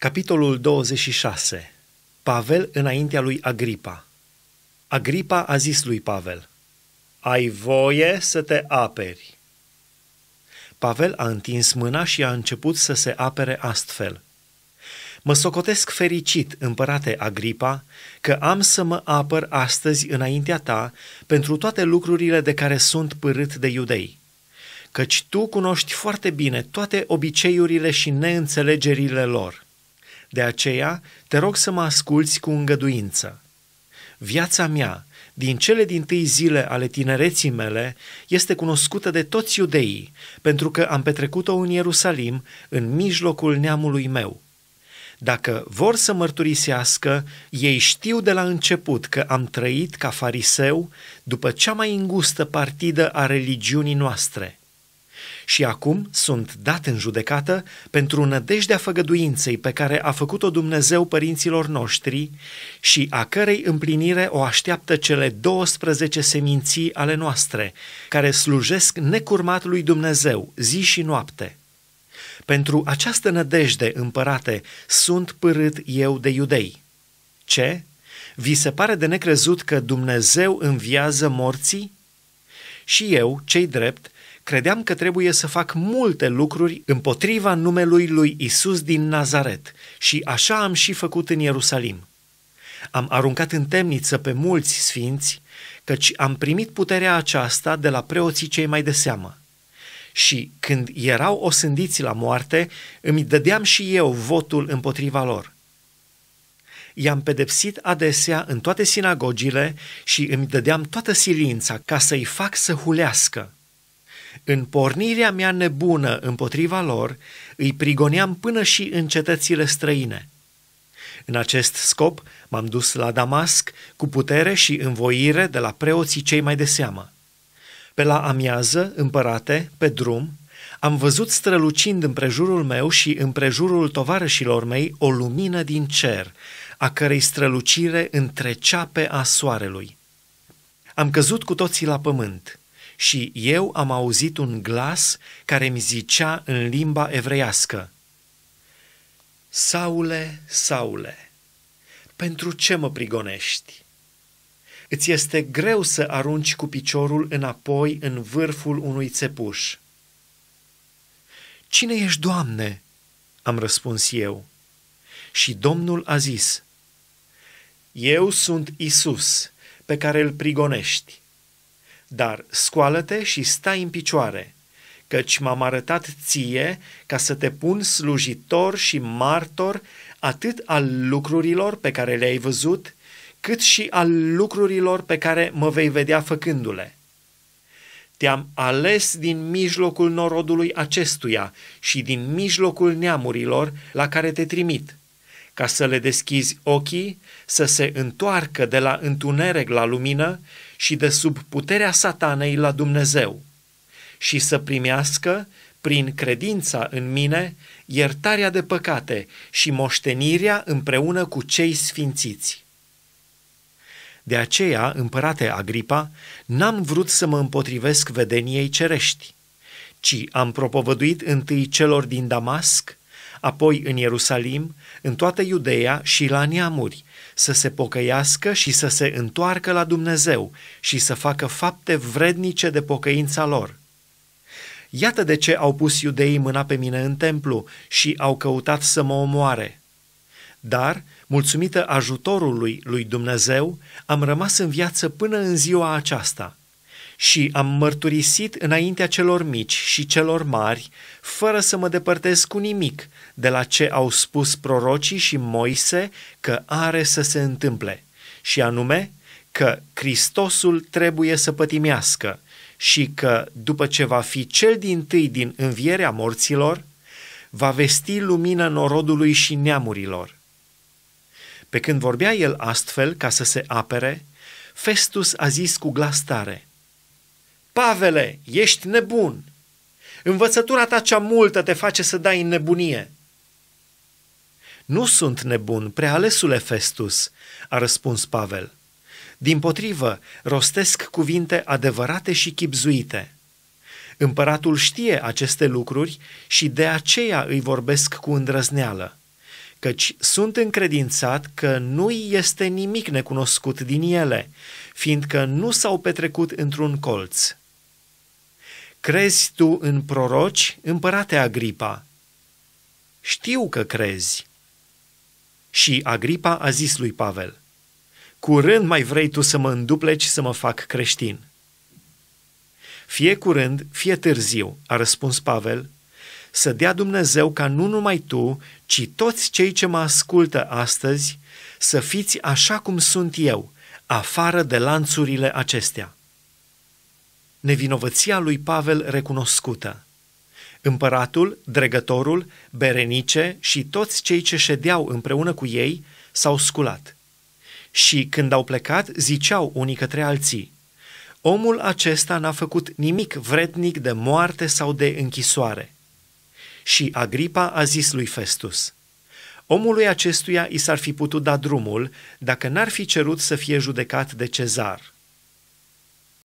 Capitolul 26. Pavel înaintea lui Agripa. Agripa a zis lui Pavel, Ai voie să te aperi. Pavel a întins mâna și a început să se apere astfel. Mă socotesc fericit, împărate Agripa, că am să mă apăr astăzi înaintea ta pentru toate lucrurile de care sunt părât de iudei căci tu cunoști foarte bine toate obiceiurile și neînțelegerile lor. De aceea, te rog să mă asculți cu îngăduință. Viața mea, din cele din tâi zile ale tinereții mele, este cunoscută de toți iudeii, pentru că am petrecut-o în Ierusalim, în mijlocul neamului meu. Dacă vor să mărturisească, ei știu de la început că am trăit ca fariseu după cea mai îngustă partidă a religiunii noastre și acum sunt dat în judecată pentru nădejdea făgăduinței pe care a făcut-o Dumnezeu părinților noștri și a cărei împlinire o așteaptă cele 12 seminții ale noastre, care slujesc necurmat lui Dumnezeu zi și noapte. Pentru această nădejde, împărate, sunt părât eu de iudei. Ce? Vi se pare de necrezut că Dumnezeu înviază morții? Și eu, cei drept, credeam că trebuie să fac multe lucruri împotriva numelui lui Isus din Nazaret și așa am și făcut în Ierusalim. Am aruncat în temniță pe mulți sfinți, căci am primit puterea aceasta de la preoții cei mai de seamă. Și când erau osândiți la moarte, îmi dădeam și eu votul împotriva lor. I-am pedepsit adesea în toate sinagogile și îmi dădeam toată silința ca să-i fac să hulească – în pornirea mea nebună împotriva lor, îi prigoneam până și în cetățile străine. În acest scop m-am dus la Damasc cu putere și învoire de la preoții cei mai de seamă. Pe la amiază, împărate, pe drum, am văzut strălucind împrejurul meu și împrejurul tovarășilor mei o lumină din cer, a cărei strălucire întrecea pe a soarelui. Am căzut cu toții la pământ și eu am auzit un glas care mi zicea în limba evreiască, Saule, Saule, pentru ce mă prigonești? Îți este greu să arunci cu piciorul înapoi în vârful unui țepuș. Cine ești, Doamne? am răspuns eu. Și Domnul a zis, Eu sunt Isus, pe care îl prigonești. Dar scoală-te și stai în picioare, căci m-am arătat ție ca să te pun slujitor și martor atât al lucrurilor pe care le-ai văzut, cât și al lucrurilor pe care mă vei vedea făcându-le. Te-am ales din mijlocul norodului acestuia și din mijlocul neamurilor la care te trimit, ca să le deschizi ochii, să se întoarcă de la întuneric la lumină și de sub puterea satanei la Dumnezeu și să primească, prin credința în mine, iertarea de păcate și moștenirea împreună cu cei sfințiți. De aceea, împărate Agripa, n-am vrut să mă împotrivesc vedeniei cerești, ci am propovăduit întâi celor din Damasc apoi în Ierusalim, în toată Iudeea și la neamuri, să se pocăiască și să se întoarcă la Dumnezeu și să facă fapte vrednice de pocăința lor. Iată de ce au pus iudeii mâna pe mine în templu și au căutat să mă omoare. Dar, mulțumită ajutorului lui Dumnezeu, am rămas în viață până în ziua aceasta – și am mărturisit înaintea celor mici și celor mari, fără să mă depărtez cu nimic de la ce au spus prorocii și Moise că are să se întâmple, și anume că Hristosul trebuie să pătimească și că, după ce va fi cel din tâi din învierea morților, va vesti lumină norodului și neamurilor. Pe când vorbea el astfel ca să se apere, Festus a zis cu glas tare – Pavele, ești nebun. Învățătura ta cea multă te face să dai în nebunie. Nu sunt nebun, prealesule Festus, a răspuns Pavel. Din potrivă, rostesc cuvinte adevărate și chipzuite. Împăratul știe aceste lucruri și de aceea îi vorbesc cu îndrăzneală, căci sunt încredințat că nu-i este nimic necunoscut din ele, fiindcă nu s-au petrecut într-un colț. Crezi tu în proroci, împărate Agripa? Știu că crezi. Și Agripa a zis lui Pavel, Curând mai vrei tu să mă îndupleci să mă fac creștin. Fie curând, fie târziu, a răspuns Pavel, să dea Dumnezeu ca nu numai tu, ci toți cei ce mă ascultă astăzi, să fiți așa cum sunt eu, afară de lanțurile acestea nevinovăția lui Pavel recunoscută. Împăratul, dregătorul, Berenice și toți cei ce ședeau împreună cu ei s-au sculat. Și când au plecat, ziceau unii către alții, omul acesta n-a făcut nimic vrednic de moarte sau de închisoare. Și Agripa a zis lui Festus, omului acestuia i s-ar fi putut da drumul dacă n-ar fi cerut să fie judecat de cezar.